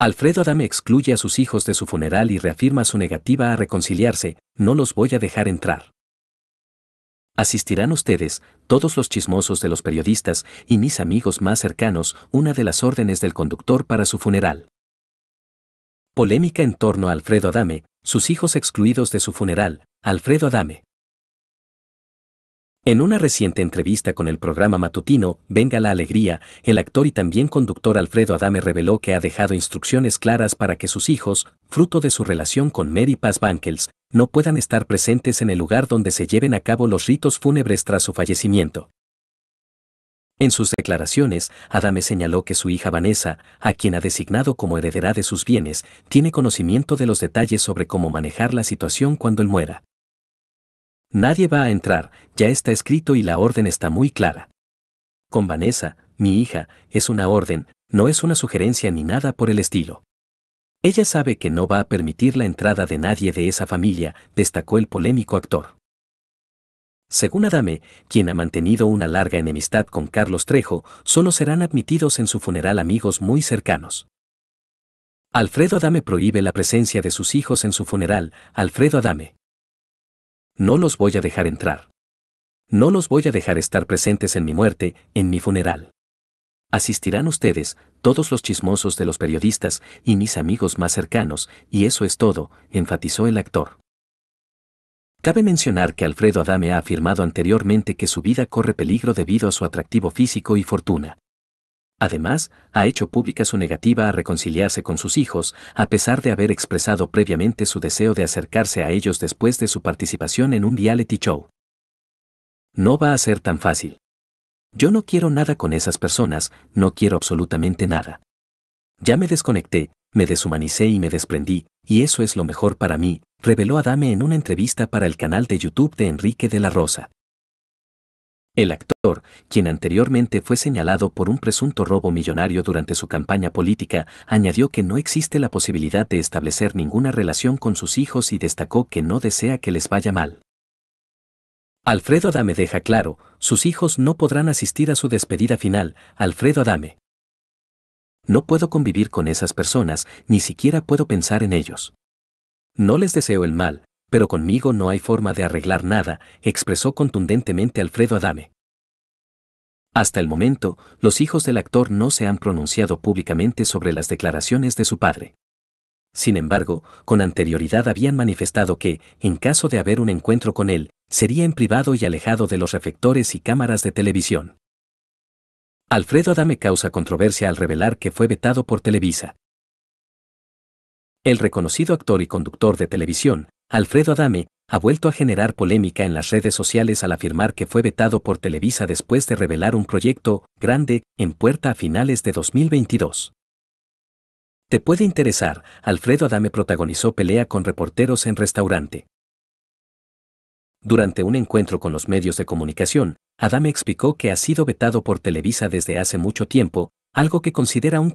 Alfredo Adame excluye a sus hijos de su funeral y reafirma su negativa a reconciliarse, no los voy a dejar entrar. Asistirán ustedes, todos los chismosos de los periodistas y mis amigos más cercanos, una de las órdenes del conductor para su funeral. Polémica en torno a Alfredo Adame, sus hijos excluidos de su funeral, Alfredo Adame. En una reciente entrevista con el programa matutino Venga la Alegría, el actor y también conductor Alfredo Adame reveló que ha dejado instrucciones claras para que sus hijos, fruto de su relación con Mary Paz Bankels, no puedan estar presentes en el lugar donde se lleven a cabo los ritos fúnebres tras su fallecimiento. En sus declaraciones, Adame señaló que su hija Vanessa, a quien ha designado como heredera de sus bienes, tiene conocimiento de los detalles sobre cómo manejar la situación cuando él muera. Nadie va a entrar, ya está escrito y la orden está muy clara. Con Vanessa, mi hija, es una orden, no es una sugerencia ni nada por el estilo. Ella sabe que no va a permitir la entrada de nadie de esa familia, destacó el polémico actor. Según Adame, quien ha mantenido una larga enemistad con Carlos Trejo, solo serán admitidos en su funeral amigos muy cercanos. Alfredo Adame prohíbe la presencia de sus hijos en su funeral, Alfredo Adame no los voy a dejar entrar. No los voy a dejar estar presentes en mi muerte, en mi funeral. Asistirán ustedes, todos los chismosos de los periodistas y mis amigos más cercanos, y eso es todo, enfatizó el actor. Cabe mencionar que Alfredo Adame ha afirmado anteriormente que su vida corre peligro debido a su atractivo físico y fortuna. Además, ha hecho pública su negativa a reconciliarse con sus hijos, a pesar de haber expresado previamente su deseo de acercarse a ellos después de su participación en un reality show. No va a ser tan fácil. Yo no quiero nada con esas personas, no quiero absolutamente nada. Ya me desconecté, me deshumanicé y me desprendí, y eso es lo mejor para mí, reveló Adame en una entrevista para el canal de YouTube de Enrique de la Rosa. El actor, quien anteriormente fue señalado por un presunto robo millonario durante su campaña política, añadió que no existe la posibilidad de establecer ninguna relación con sus hijos y destacó que no desea que les vaya mal. Alfredo Adame deja claro, sus hijos no podrán asistir a su despedida final, Alfredo Adame. No puedo convivir con esas personas, ni siquiera puedo pensar en ellos. No les deseo el mal, pero conmigo no hay forma de arreglar nada, expresó contundentemente Alfredo Adame. Hasta el momento, los hijos del actor no se han pronunciado públicamente sobre las declaraciones de su padre. Sin embargo, con anterioridad habían manifestado que, en caso de haber un encuentro con él, sería en privado y alejado de los reflectores y cámaras de televisión. Alfredo Adame causa controversia al revelar que fue vetado por Televisa. El reconocido actor y conductor de televisión, Alfredo Adame, ha vuelto a generar polémica en las redes sociales al afirmar que fue vetado por Televisa después de revelar un proyecto grande en puerta a finales de 2022. Te puede interesar, Alfredo Adame protagonizó pelea con reporteros en restaurante. Durante un encuentro con los medios de comunicación, Adame explicó que ha sido vetado por Televisa desde hace mucho tiempo, algo que considera un